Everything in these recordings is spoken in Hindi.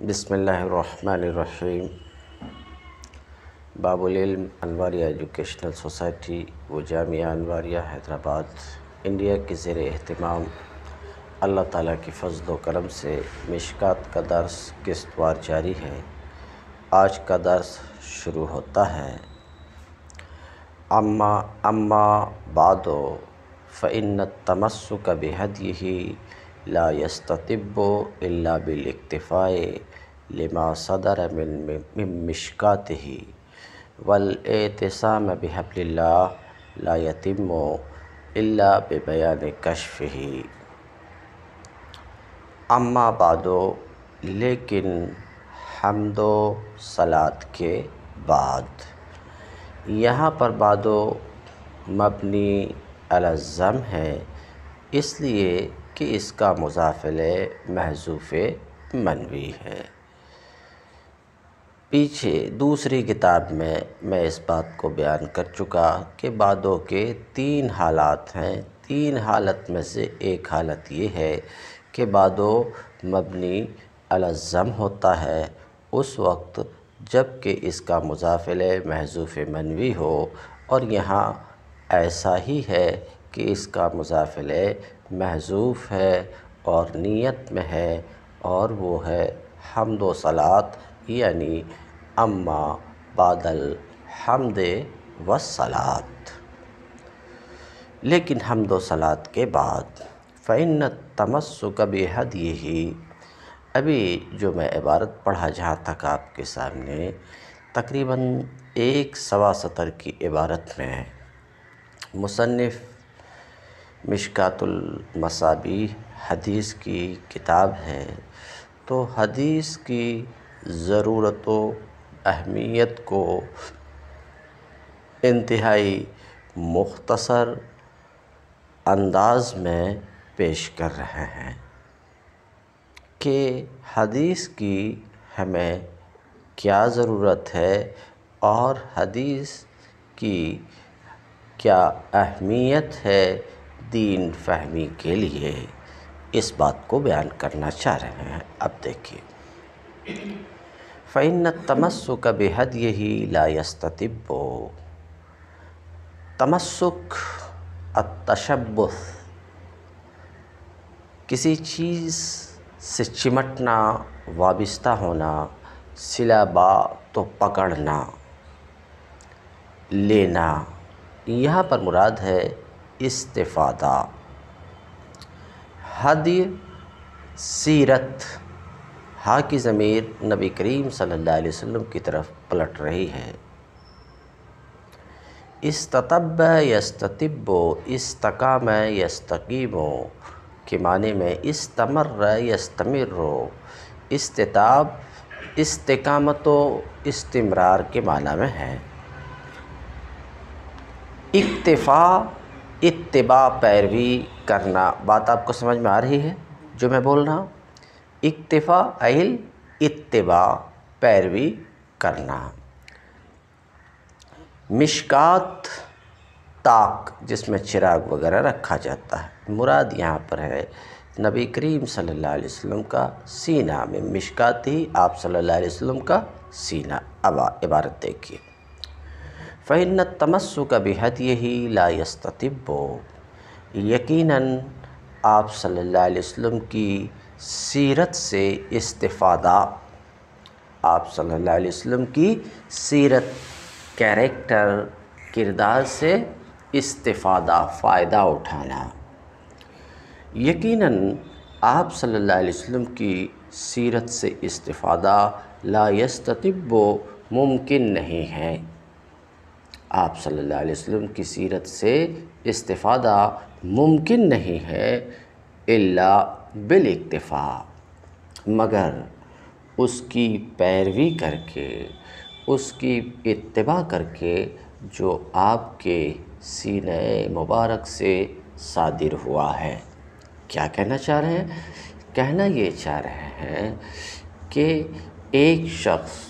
बिसमीम बाबुल अनवारिया एजुकेशनल सोसाइटी व जामिया अनवारिया हैदराबाद इंडिया के ज़ेर अहतमाम अल्लाह ताला की फजल करम से मिशकात का दर्स किस्तवार जारी है आज का दर्स शुरू होता है अम्मा अम्मा बादो फ़िन तमस्सु का बेहद यही लास्तब यस्तब बिल बिलतफ़ा लिमा सदर मिशकात ही वल एतसाम ला यतिम अला बेबयान कशफ ही अम्मा बादो लेकिन हमदो सलात के बाद यहाँ पर बादो मबनी अलज़म है इसलिए कि इसका मुजाफिल महजूफ़ मनवी है पीछे दूसरी किताब में मैं इस बात को बयान कर चुका कि बादों के तीन हालात हैं तीन हालत में से एक हालत ये है कि बादों मबनी अलज़म होता है उस वक्त जबकि इसका मुजाफिल महजूफ़ मनवी हो और यहाँ ऐसा ही है कि इसका मुजाफिल महजूफ़ है और नीयत में है और वो है हमद व सलात यानी अम्मा बादल हमद व सलात लेकिन हमद सलात के बाद फ़ैन तमस्सुक हद यही अभी जो मैं इबारत पढ़ा जहाँ तक आपके सामने तकरीबन एक सवा सतर की इबारत में मुसनफ़ मिशकातुलमसाबी हदीस की किताब है तो हदीस की ज़रूरत अहमियत को इंतहाई मुख्तसर अंदाज में पेश कर रहे हैं कि हदीस की हमें क्या ज़रूरत है और हदीस की क्या अहमियत है दीन फहमी के लिए इस बात को बयान करना चाह रहे हैं अब देखिए फ़ैन तमस्सुक बेहद यही लायस्ततिब्बो तमस्सुक अतशब किसी चीज़ से चिमटना वाबस्ता होना सिलाबा तो पकड़ना लेना यहाँ पर मुराद है इस्तफादा हद सीरत हा की ज़मीर नबी करीम सल्लल्लाहु अलैहि वसल्लम की तरफ पलट रही है इस्ततब यस्ततिब्बो इस्तकाम यस्तकीम के माने में इस्तमर यस्तमर इस्तताब इस्तकामत इस्तमरार के माना में है इक्तफ़ा इतबा पैरवी करना बात आपको समझ में आ रही है जो मैं बोल रहा हूँ इतफा अहिल इतबा पैरवी करना मिशकात ताक जिसमें चिराग वगैरह रखा जाता है मुराद यहाँ पर है नबी करीम सल्लल्लाहु अलैहि वसल्लम का सीना में मिशकात ही आप सल्लल्लाहु अलैहि वसल्लम का सीना अब इबारत देखिए फ़ैन तमस्सु का बेहद यही लायस्तबो यकीन आप सल्लल्लाहु अलैहि वसल्लम की सीरत से इस्तिफादा आप सल्लल्लाहु अलैहि वसल्लम की सीरत कैरेक्टर किरदार से इस्तिफादा फ़ायदा उठाना यकीनन आप सल्लल्लाहु अलैहि वसल्लम की सीरत से इस्तिफादा लायस्तबो मुमकिन नहीं है आप सल्लल्लाहु अलैहि वसल्लम की सीरत से इस्तादा मुमकिन नहीं है इल्ला बिल इक्तफ़ा मगर उसकी पैरवी करके उसकी इत्तबा करके जो आपके सीने मुबारक से सादिर हुआ है क्या कहना चाह रहे हैं कहना ये चाह रहे हैं कि एक शख्स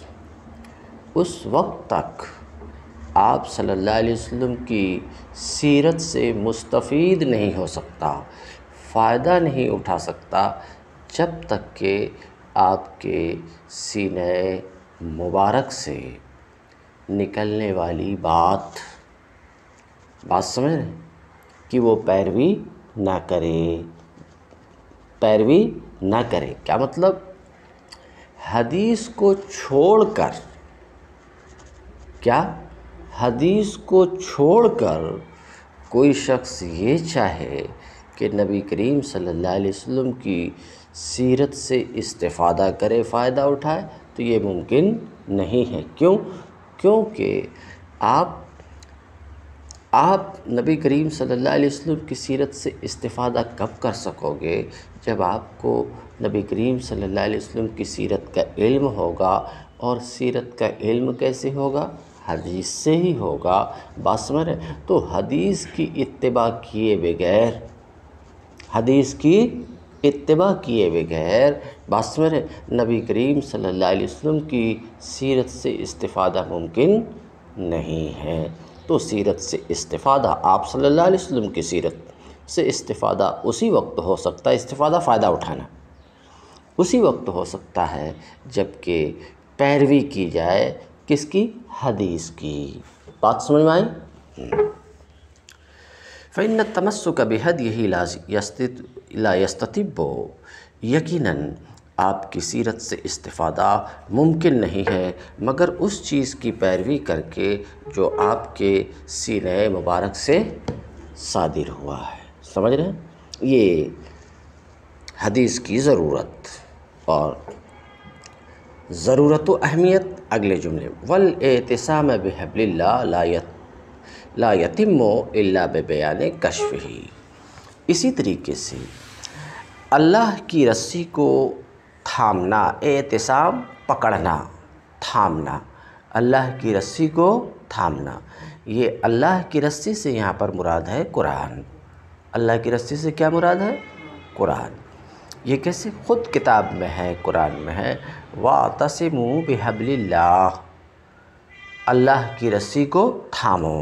उस वक्त तक आप सल्लल्लाहु अलैहि वसल्लम की सीरत से मुस्तफ़ नहीं हो सकता फ़ायदा नहीं उठा सकता जब तक के आपके सीने मुबारक से निकलने वाली बात बात समझ रहे कि वो पैरवी ना करे पैरवी ना करे क्या मतलब हदीस को छोड़कर क्या हदीस को छोड़कर कोई शख्स ये चाहे कि नबी करीम सल्लल्लाहु अलैहि वसल्लम की सीरत से इस्तेफ़ादा करे फ़ायदा उठाए तो ये मुमकिन नहीं है क्यों क्योंकि आप आप नबी करीम सल्लल्लाहु अलैहि वसल्लम की सीरत से इस्तेफ़ादा कब कर सकोगे जब आपको नबी करीम सल्लल्लाहु अलैहि वसल्लम की सीरत का इल्म होगा और सीरत का इल्म कैसे होगा हदीस से ही होगा बात समझ रहे तो हदीस की इतबा किए बगैर हदीस की इतबा किए बगैर बात नबी करीम सल्लल्लाहु अलैहि वसल्लम की सीरत से इस्तिफ़ादा मुमकिन नहीं है तो सीरत से इस्तिफ़ादा आप सल्लल्लाहु अलैहि वसल्लम की सीरत से इस्तिफ़ादा उसी वक्त हो सकता है इस्तिफ़ादा फ़ायदा उठाना उसी वक्त हो सकता है जबकि पैरवी की जाए किसकी हदीस की बात समझ में आई फ़ैन तमस्सुक बेहद यही लाजित लास्ततिबो यकीनन आपकी सीरत से इस्तिफ़ादा मुमकिन नहीं है मगर उस चीज़ की पैरवी करके जो आपके सीने मुबारक से सादिर हुआ है समझ रहे हैं ये हदीस की ज़रूरत और ज़रूरत अहमियत अगले जुमले वल एहतसाम बहबल्ला लायतिम अल्ला बयान कशफ ही इसी तरीके से अल्लाह की रस्सी को थामना एहतसाम पकड़ना थामना अल्लाह की रस्सी को थामना ये अल्लाह की रस्सी से यहाँ पर मुराद है कुरान अल्लाह की रस्सी से क्या मुराद है कुरान ये कैसे ख़ुद किताब में है कुरान में है व तसमु बेहबल्ला अल्लाह की रस्सी को थामो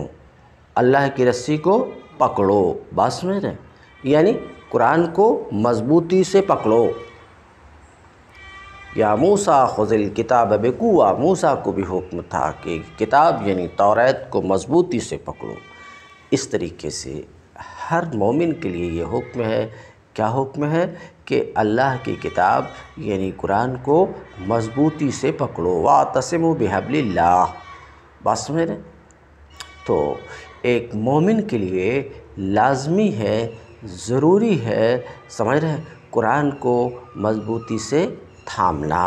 अल्लाह की रस्सी को पकड़ो बस मेरे यानी कुरान को मजबूती से पकड़ो या मूसा खजिल किताब बेकुआ मूसा को भी हुक्म था कि किताब यानी तौरात को मजबूती से पकड़ो इस तरीके से हर मोमिन के लिए ये हुक्म है क्या हुक्म है कि अल्लाह की किताब यानी कुरान को मज़बूती से पकड़ो वा तसम बेहबल्ला बस मेरे तो एक मोमिन के लिए लाजमी है ज़रूरी है समझ रहे कुरान को मज़बूती से थामना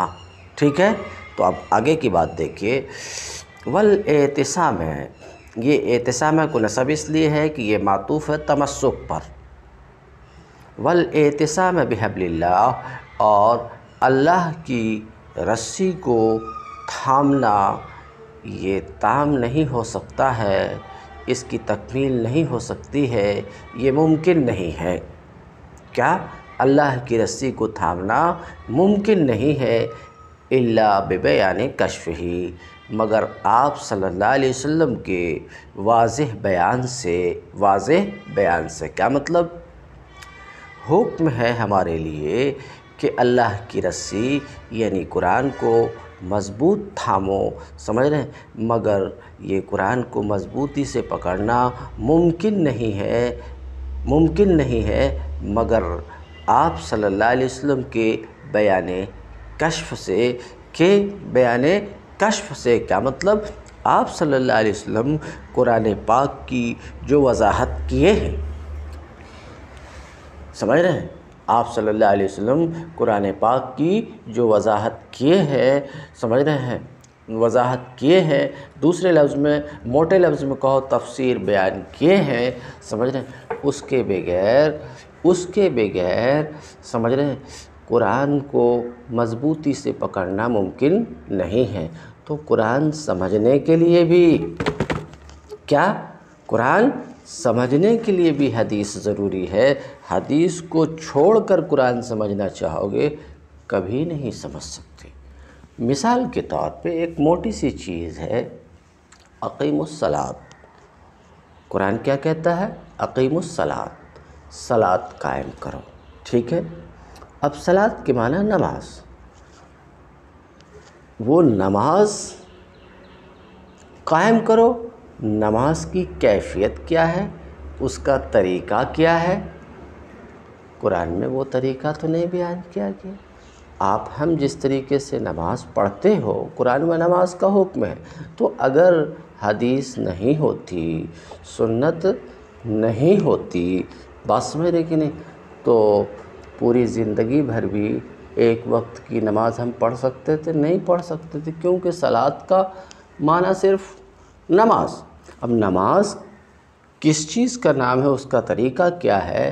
ठीक है तो अब आगे की बात देखिए वल एहतसाम है ये एहतसाम को नसब इसलिए है कि ये मातूफ़ है तमस्क पर वल एतसाम बहबल्ला और अल्लाह की रस्सी को थामना ये ताम नहीं हो सकता है इसकी तकमील नहीं हो सकती है ये मुमकिन नहीं है क्या अल्लाह की रस्सी को थामना मुमकिन नहीं है इल्ला बेबे यानि कशफ ही मगर आप सल्लल्लाहु अलैहि के वाज बयान से वाज बयान से क्या मतलब हुक्म है हमारे लिए कि अल्लाह की रस्सी यानी कुरान को मज़बूत थामो समझ रहे हैं मगर ये कुरान को मज़बूती से पकड़ना मुमकिन नहीं है मुमकिन नहीं है मगर आप सल्लल्लाहु अलैहि वसल्लम के बयान कशफ से के बयान कशफ से क्या मतलब आप सल्लल्लाहु अलैहि वसल्लम कुरान पाक की जो वजाहत किए हैं समझ रहे हैं आप सल्लल्लाहु अलैहि वसल्लम कुरान पाक की जो वजाहत किए हैं समझ रहे हैं वजाहत किए हैं दूसरे लफ्ज़ में मोटे लफ्ज़ में कहो तफसीर बयान किए हैं समझ रहे हैं उसके बगैर उसके बगैर समझ रहे हैं कुरान को मजबूती से पकड़ना मुमकिन नहीं है तो कुरान समझने के लिए भी क्या कुरान समझने के लिए भी हदीस ज़रूरी है हदीस को छोड़कर कुरान समझना चाहोगे कभी नहीं समझ सकते मिसाल के तौर पे एक मोटी सी चीज़ है अकीमसलात कुरान क्या कहता है अकीमसलात सलात कायम करो ठीक है अब सलात के माना नमाज वो नमाज कायम करो नमाज की कैफियत क्या है उसका तरीक़ा क्या है कुरान में वो तरीक़ा तो नहीं बयान किया गया आप हम जिस तरीके से नमाज़ पढ़ते हो कुरान में नमाज का हुक्म है तो अगर हदीस नहीं होती सुन्नत नहीं होती बस में लेकिन नहीं तो पूरी ज़िंदगी भर भी एक वक्त की नमाज़ हम पढ़ सकते थे नहीं पढ़ सकते थे क्योंकि सलाद का माना सिर्फ़ नमाज अब नमाज किस चीज़ का नाम है उसका तरीका क्या है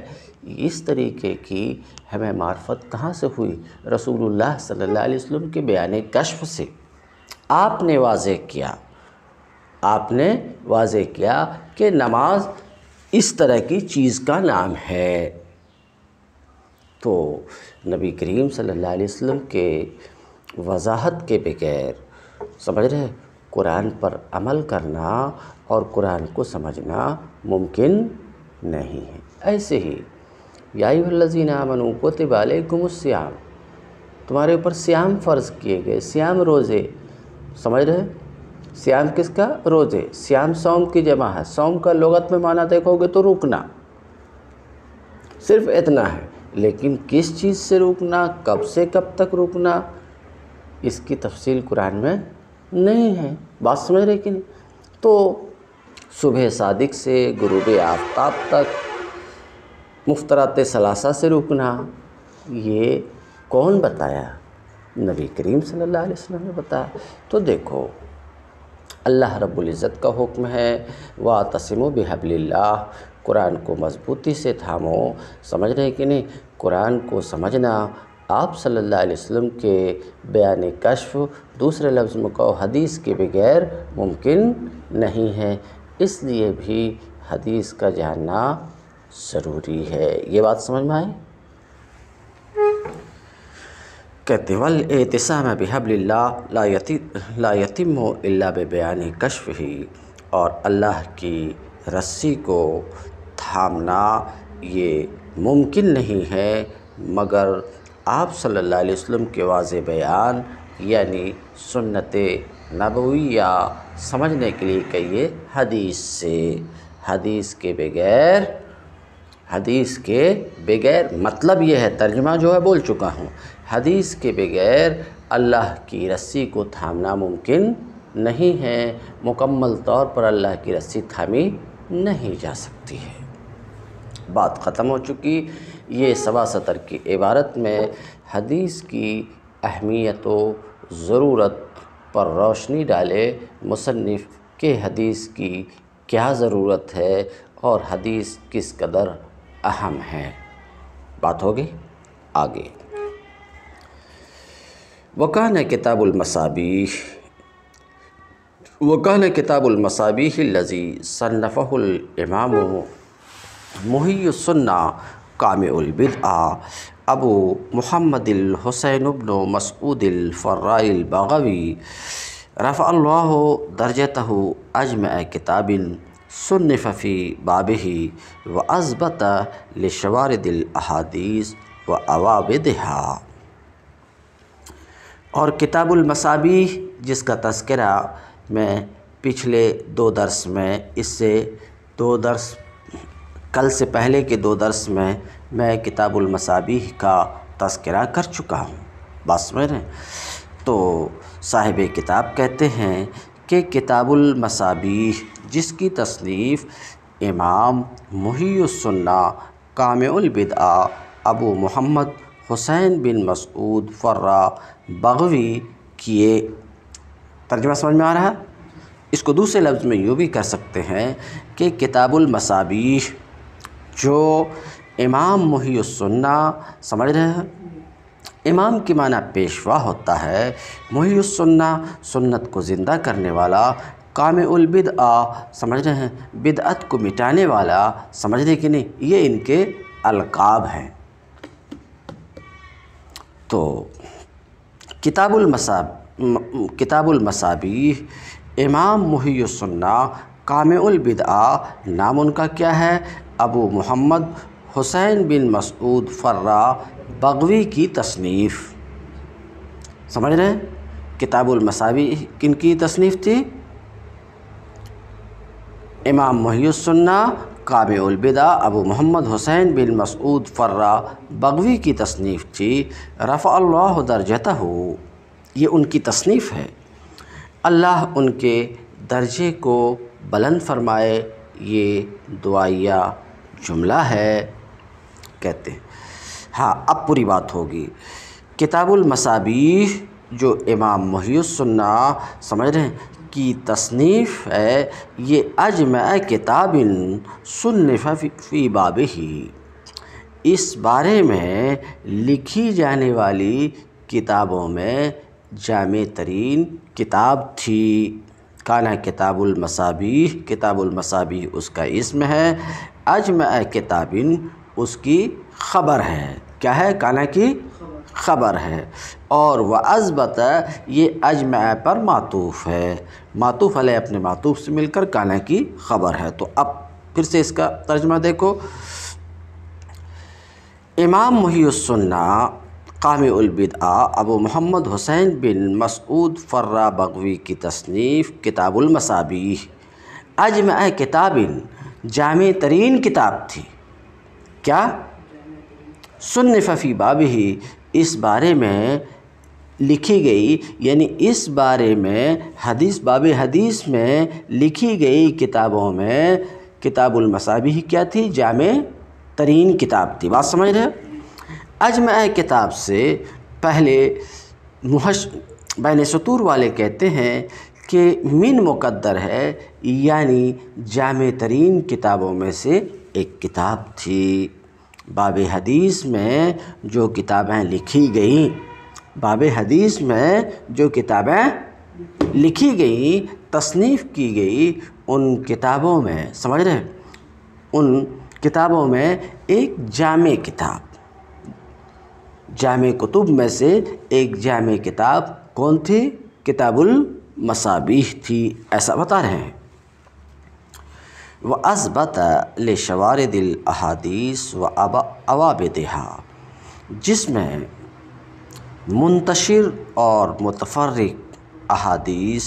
इस तरीके की हमें मार्फत कहाँ से हुई रसूलुल्लाह सल्लल्लाहु अलैहि वसल्लम के बयान कशफ से आपने वाज किया आपने वाज किया कि नमाज इस तरह की चीज़ का नाम है तो नबी करीम सल्लल्लाहु अलैहि वसल्लम के वजाहत के बगैर समझ रहे कुरान पर अमल करना और कुरान को समझना मुमकिन नहीं है ऐसे ही वाले गुम श्याम तुम्हारे ऊपर श्याम फ़र्ज़ किए गए श्याम रोज़े समझ रहे श्याम किसका रोज़े श्याम सोम की जमा है सोम का लगत में माना देखोगे तो रुकना सिर्फ इतना है लेकिन किस चीज़ से रुकना कब से कब तक रुकना इसकी तफसील कुरान में नहीं है बात समझ रहे कि नहीं तो सुबह सादिक से गुरुब आफ्ताब तक मुफ्तरात सलासा से रुकना ये कौन बताया नबी करीम सल्लल्लाहु अलैहि वसल्लम ने बताया तो देखो अल्लाह रब्बुल इज़्ज़त का हुक्म है व तसम बहबल्ला कुरान को मज़बूती से थामो समझ रहे कि नहीं कुरान को समझना आप सल्लल्लाहु अलैहि वसल्लम के बयान कश्फ दूसरे लफ्ज़ में कहो हदीस के बगैर मुमकिन नहीं है इसलिए भी हदीस का जानना ज़रूरी है ये बात समझ में आए कहते वल एतसाम बहबल्ला ला यतिम बयान कश्फ ही और अल्लाह की रस्सी को थामना ये मुमकिन नहीं है मगर आप सल्लल्लाहु अलैहि वसल्लम के वाज बयान यानी सुन्नत नबवी समझने के लिए कहिए हदीस से हदीस के बगैर हदीस के बगैर मतलब यह है तर्जमा जो है बोल चुका हूँ हदीस के बगैर अल्लाह की रस्सी को थामना मुमकिन नहीं है मुकम्मल तौर पर अल्लाह की रस्सी थामी नहीं जा सकती है बात ख़त्म हो चुकी ये सवा सतर की इबारत में हदीस की अहमियत व ज़रूरत पर रोशनी डाले मुसनफ़ के हदीस की क्या ज़रूरत है और हदीस किस कदर अहम है बात होगी आगे वकान किताबुलमसाबी वकान किताबुलमसाबी लजी सन्नफ़ुलमाम मुहैसन्ना कामिलबिदआ अबू मोहम्मद हुसैनबन मसूदफ़र्राबवी दर्ज दर्जत अजम किताबिन सुनफ़ी बाबही व अजबत लिशवार दिल अहादीस व अवाबदहा और किताबुलमसाबी जिसका तस्करा मैं पिछले दो दर्स में इससे दो दर्स कल से पहले के दो दर्स में मैं किताबुल का तस्करा कर चुका हूँ बस मेरे तो साहिब किताब कहते हैं कि किताबुल जिसकी तसनीफ़ इमाम मुहीसन्ना कामबिदा अबू मोहम्मद हुसैन बिन मसूद फर्रा बगवी किए तर्जमा समझ में आ रहा है इसको दूसरे लफ्ज़ में यूँ भी कर सकते हैं कि किताबुल जो इमाम मुहीसन्ना समझ रहे हैं इमाम की माना पेशवा होता है मुहीसन्ना सुन्नत को ज़िंदा करने वाला काम उलबिद समझ रहे हैं बिदअत को मिटाने वाला समझ रहे कि नहीं ये इनके अलकाब हैं तो किताबुल मसाब किताबुल मसाबी इमाम मुहीसन्ना आ नाम उनका क्या है अबू मोहम्मद हुसैन बिन मसूद फर्रा बगवी की तसनीफ़ समझ रहे हैं किताबुलमसावी किन की तसनीफ़ थी इमाम मुहसन्ना काबलबिदा अबू मोहम्मद हुसैन बिन मसूद फर्रा बगवी की तसनीफ़ थी रफ़ा दर्जत हो ये उनकी तसनीफ़ है अल्लाह उनके दर्जे को बुलंद फरमाए ये दुआया जुमला है कहते हैं हाँ अब पूरी बात होगी किताबुल मसाबी जो इमाम मुहसन्ना समझ रहे हैं कि तसनीफ़ है ये अजम किताबिन सुनफ़ी बाब ही इस बारे में लिखी जाने वाली किताबों में जाम तरीन किताब थी काना किताबुलमसाबी किताबुलमसाबी उसका इसम है अजम किताबिन उसकी ख़बर है क्या है काना की ख़बर है और वह अजबत ये अजम पर मातूफ़ है मातूफ़ अल अपने मातूफ़ से मिलकर काना की ख़बर है तो अब फिर से इसका तर्जमा देखो इमाम मुहीसन्ना कामिलबिदआ अबू मोहम्मद हुसैन बिन मसूद फ़र्रा बगवी की तसनीफ़ किताबुलमसाबी अजम किताबिन जाम तरीन किताब थी क्या सुन फफ़ी बाब ही इस बारे में लिखी गई यानी इस बारे में हदीस बाब हदीस में लिखी गई किताबों में किताबुलमसाबी क्या थी जाम तरीन किताब थी बात समझ रहे अजम किताब से पहले मुहश बैन सतूर वाले कहते हैं कि मिन मुकद्दर है यानी जाम तरीन किताबों में से एक किताब थी बाब हदीस में जो किताबें लिखी गईं बाब हदीस में जो किताबें लिखी गईं तसनीफ़ की गई उन किताबों में समझ रहे उन किताबों में एक जाम किताब जाम कुतुब में से एक जाम किताब कौन थी किताबुल मसाबीह थी ऐसा बता रहे हैं व असबत लशवार दिल अहादीस व अबा देहा जिसमें मुंतशिर और मतफरक अहादीस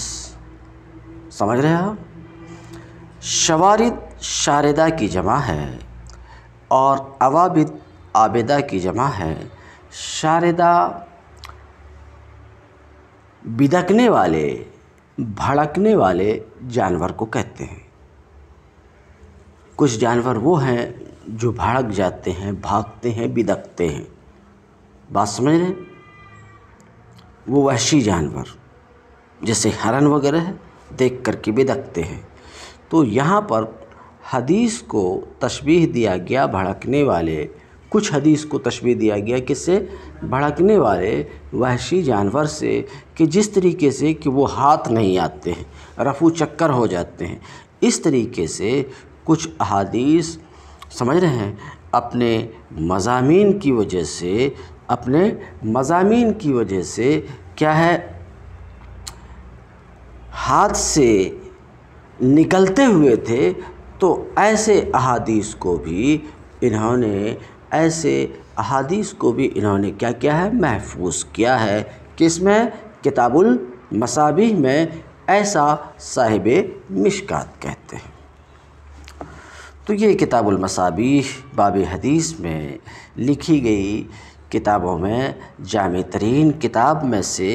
समझ रहे आप शवारद शारदा की जमा है और अवाबिद आबदा की जमा है शारदा बिदकने वाले भड़कने वाले जानवर को कहते हैं कुछ जानवर वो हैं जो भड़क जाते हैं भागते हैं बिदकते हैं बात समझ रहे वो वहशी जानवर जैसे हरन वगैरह देख कर के बिदकते हैं तो यहाँ पर हदीस को तशबीह दिया गया भड़कने वाले कुछ हदीस को तशबी दिया गया किससे भड़कने वाले वहशी जानवर से कि जिस तरीके से कि वो हाथ नहीं आते हैं रफू चक्कर हो जाते हैं इस तरीके से कुछ अदीस समझ रहे हैं अपने मजामी की वजह से अपने मजामी की वजह से क्या है हाथ से निकलते हुए थे तो ऐसे अहादीस को भी इन्होंने ऐसे अहादीस को भी इन्होंने क्या किया है महफूज किया है किसमें किताबुल मसाबी में ऐसा साहिब मिशकात कहते हैं तो ये किताबुल मसाबी बाब हदीस में लिखी गई किताबों में जाम तरीन किताब में से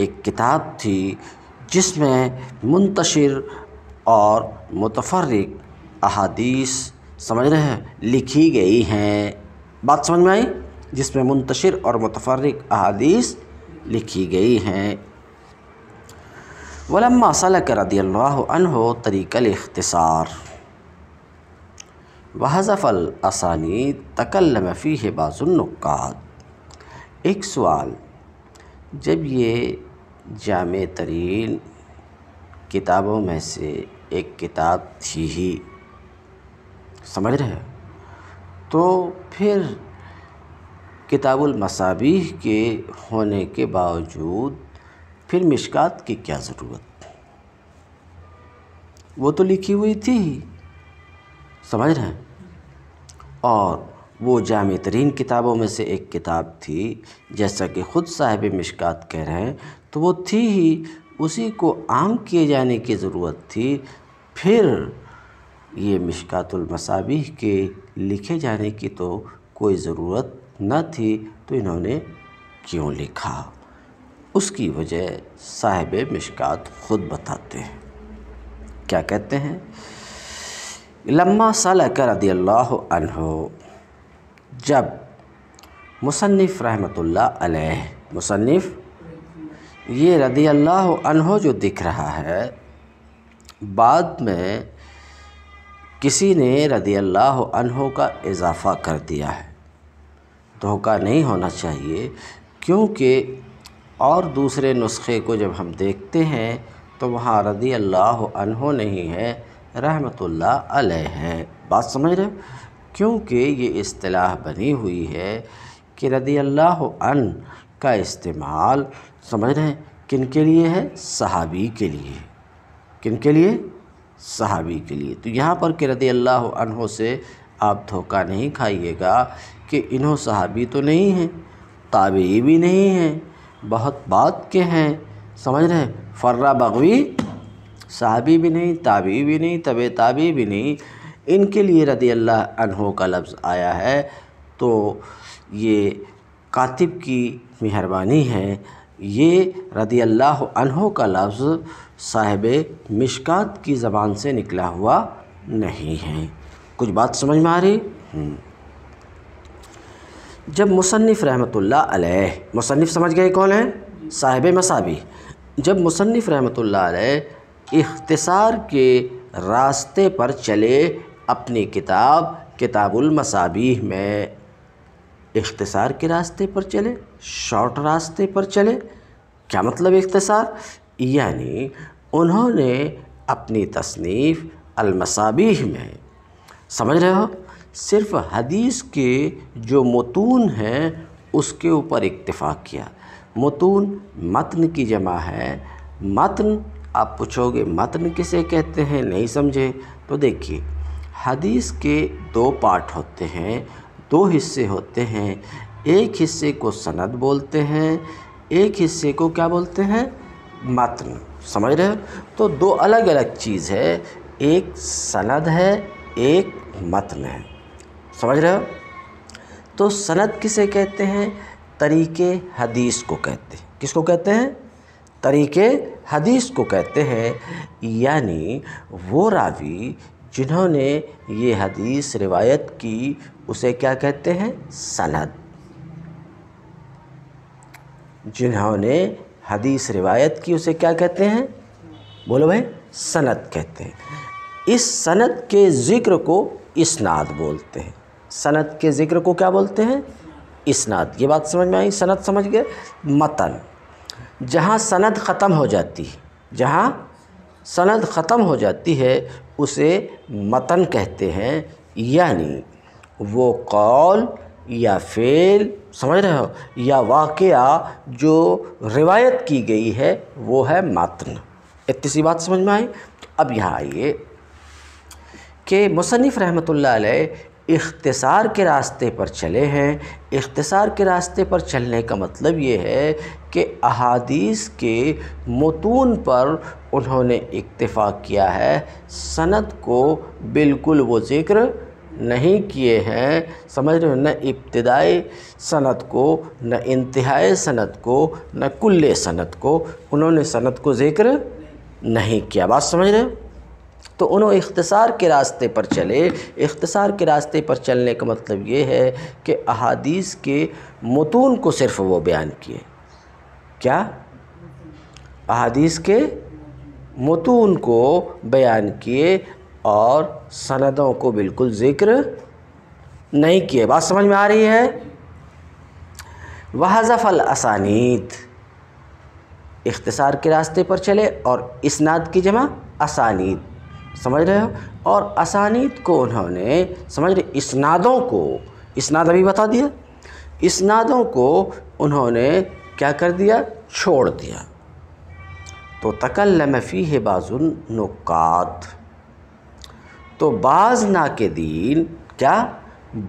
एक किताब थी जिसमें मुंतशिर और मुतफरक अहादीस समझ रहे हैं लिखी गई हैं बात समझ में आई जिसमें मुंतशिर और मुतफरक अहादीस लिखी गई हैं वलम्मा सलक रदी अनहो तरीकल अख्तसार वहज़फ़ल असानी तकल मफ़ी है बाज़ुल्नुक़ात एक सवाल जब ये जाम तरीन किताबों में से एक किताब थी ही समझ रहे हैं तो फिर किताबुल मसाबीह के होने के बावजूद फिर मिशकात की क्या ज़रूरत वो तो लिखी हुई थी ही समझ रहे हैं और वो जाम तरीन किताबों में से एक किताब थी जैसा कि ख़ुद साहिब मिशकात कह रहे हैं तो वो थी ही उसी को आम किए जाने की ज़रूरत थी फिर ये मिशकातुल मसाबीह के लिखे जाने की तो कोई ज़रूरत न थी तो इन्होंने क्यों लिखा उसकी वजह साहिब मिशकात ख़ुद बताते हैं क्या कहते हैं लम्मा सलक रदी अल्लाह जब मुसनफ़ रहमतुल्लाह अलैह मुसनफ़ ये रदी अल्लाह जो दिख रहा है बाद में किसी ने रदी अल्लाह का इजाफ़ा कर दिया है धोखा नहीं होना चाहिए क्योंकि और दूसरे नुस्खे को जब हम देखते हैं तो वहाँ रदी अल्लाह अनहो नहीं है रहमतुल्लाह अलह हैं बात समझ रहे क्योंकि ये अतलाह बनी हुई है कि रदी अल्लाह अन का इस्तेमाल समझ रहे हैं किन के लिए है सहाबी के लिए किन के लिए सहाबी के लिए तो यहाँ पर कि रदी अल्लाह अनहों से आप धोखा नहीं खाइएगा कि इन्हों सहाबी तो नहीं हैं ताबी भी नहीं हैं बहुत बात के हैं समझ रहे फर्रा बगवी साहबी भी नहीं ताबी भी नहीं तब ताबी भी नहीं इनके लिए रदी अल्लाह अनहों का लफ्ज़ आया है तो ये कातिब की मेहरबानी है ये रदी अल्लाह अनहों का लफ्ज़ साहिब मिशकात की ज़बान से निकला हुआ नहीं है कुछ बात समझ में आ रही हम्म। जब मुसनफ़ रहमत मुसनफ़ समझ गए कौन है साहिब मसाबी जब मुसनफ़ रहमत अलैह इख्तसार के रास्ते पर चले अपनी किताब किताबुल मसाबी में इख्तसार के रास्ते पर चले शॉर्ट रास्ते पर चले क्या मतलब इख्तसार यानी उन्होंने अपनी तसनीफ़ अलमसाबी में समझ रहे हो सिर्फ़ हदीस के जो मतून हैं उसके ऊपर इक्तफ़ा किया मतून मतन की जमा है मतन आप पूछोगे मतन किसे कहते हैं नहीं समझे तो देखिए हदीस के दो पार्ट होते हैं दो हिस्से होते हैं एक हिस्से को सनद बोलते हैं एक हिस्से को क्या बोलते हैं मतन समझ रहे हो तो दो अलग अलग चीज़ है एक सनद है एक मतन है समझ रहे हो तो सनद किसे कहते हैं तरीके हदीस को कहते हैं किसको कहते हैं तरीके हदीस को कहते हैं यानी वो रावी जिन्होंने ये हदीस रिवायत की उसे क्या कहते हैं सनद जिन्होंने हदीस रिवायत की उसे क्या कहते हैं बोलो भाई सनत कहते हैं इस सनत के ज़िक्र को इसनाद बोलते हैं सनत के ज़िक्र को क्या बोलते हैं इसनाद ये बात समझ में आई सनत समझ गए मतन जहाँ सनत ख़त्म हो जाती है जहाँ सनत ख़त्म हो जाती है उसे मतन कहते हैं यानी वो कौल या फेल समझ रहे हो या वाक़ जो रिवायत की गई है वो है मातन इतनी सी बात समझ में आई अब यहाँ आइए कि मुसनफ़ रहमत इख्तसार के रास्ते पर चले हैं इख्तसार के रास्ते पर चलने का मतलब ये है कि अहादीस के मतून पर उन्होंने इतफ़ा किया है सनत को बिल्कुल वो ज़िक्र नहीं किए हैं समझ रहे हो न इब्तदाई सनत को न इंतहाई सनत को न कुल्ले सनत को उन्होंने सनत को ज़िक्र नहीं किया बात समझ रहे तो उन्होंने इख्तसार के रास्ते पर चले इख्तसार के रास्ते पर चलने का मतलब ये है कि अहादीस के मतून को सिर्फ वो बयान किए क्या अहादीस के मतून को बयान किए और सनदों को बिल्कुल ज़िक्र नहीं किए बात समझ में आ रही है वह ज़फ़ल असानीत इख्तसार के रास्ते पर चले और इसनाद की जमा असानीत समझ रहे हो और असानीत को उन्होंने समझ रहे इसनादों को इसनाद अभी बता दिया इसनादों को उन्होंने क्या कर दिया छोड़ दिया तो तकल्लम फ़ी है बाजुल नुकात तो बाज ना के दीन क्या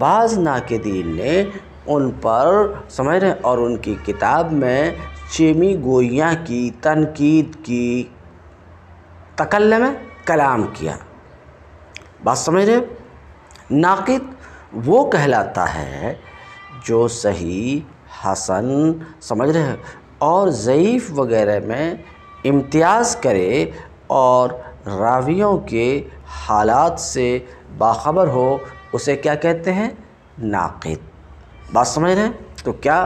बाज ना के दीन ने उन पर समझ रहे और उनकी किताब में चेमी गोइयाँ की तनकीद की तकल में कलाम किया बात समझ रहे नाकद वो कहलाता है जो सही हसन समझ रहे और ज़यीफ़ वगैरह में इम्तियाज़ करे और रावियों के हालात से बाखबर हो उसे क्या कहते हैं नाक़द बात समझ रहे हैं तो क्या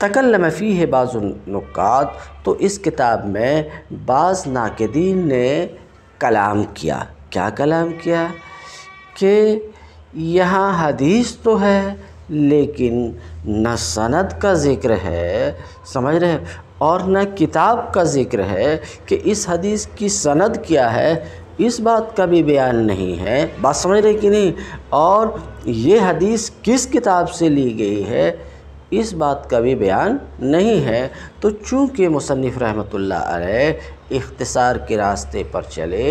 तकल मफ़ी है बाज़ नुकात तो इस किताब में बाज़ नाकदीन ने कलाम किया क्या कलाम किया कि यहाँ हदीस तो है लेकिन न सनद का ज़िक्र है समझ रहे और न किताब का ज़िक्र है कि इस हदीस की सनद क्या है इस बात का भी बयान नहीं है बात समझ रहे कि नहीं और ये हदीस किस किताब से ली गई है इस बात का भी बयान नहीं है तो चूँकि मुसनफ़ रहमत अख्तसार के रास्ते पर चले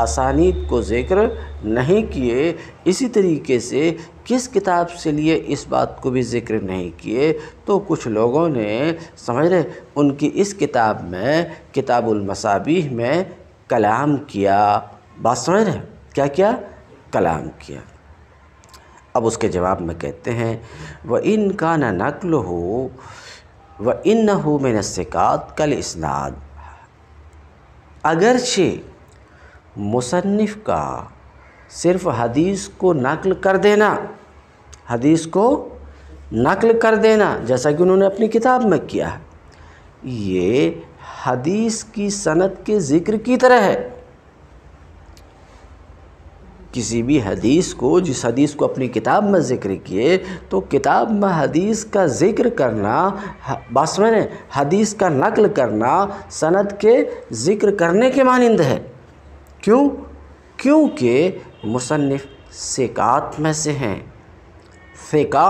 असानीद को ज़िक्र नहीं किए इसी तरीके से किस किताब से लिए इस बात को भी ज़िक्र नहीं किए तो कुछ लोगों ने समझ रहे उनकी इस किताब में किताबुल मसाबीह में कलाम किया बात समझ रहे क्या क्या कलाम किया अब उसके जवाब में कहते हैं व का ना नकल हो व इन न हो में नसिकात कल इसनाद अगरचे मुसनफ़ का सिर्फ हदीस को नकल कर देना हदीस को नकल कर देना जैसा कि उन्होंने अपनी किताब में किया है ये हदीस की सनत के ज़िक्र की तरह है किसी भी हदीस को जिस हदीस को अपनी किताब में ज़िक्र किए तो किताब में हदीस का ज़िक्र करना बस मैंने हदीस का नकल करना सनत के ज़िक्र करने के मानंद है क्यों क्योंकि मुसनफ़ सेकात में से हैं फ़िका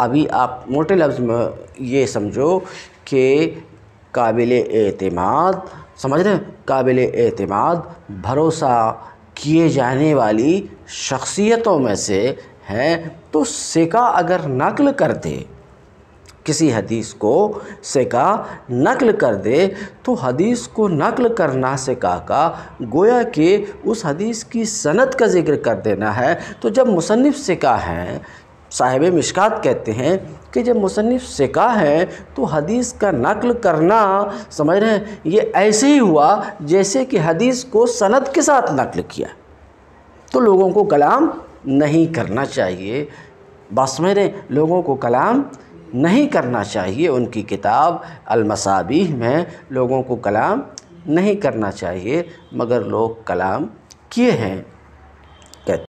अभी आप मोटे लफ्ज़ में ये समझो कि काबिल एतमाद समझ रहे काबिल एतमाद भरोसा किए जाने वाली शख्सियतों में से हैं तो सेका अगर नकल कर दे किसी हदीस को सिका नकल कर दे तो हदीस को नकल करना सिका का गोया कि उस हदीस की सनत का जिक्र कर देना है तो जब मुसनफ़ सिका हैं साहिब मिशकात कहते हैं कि जब मुसनफ़ सिका है तो हदीस का नकल करना समझ रहे हैं ये ऐसे ही हुआ जैसे कि हदीस को सनत के साथ नकल किया तो लोगों को कलाम नहीं करना चाहिए बस समझ रहे लोगों को कलाम नहीं करना चाहिए उनकी किताब अलमसाबीह में लोगों को कलाम नहीं करना चाहिए मगर लोग कलाम किए हैं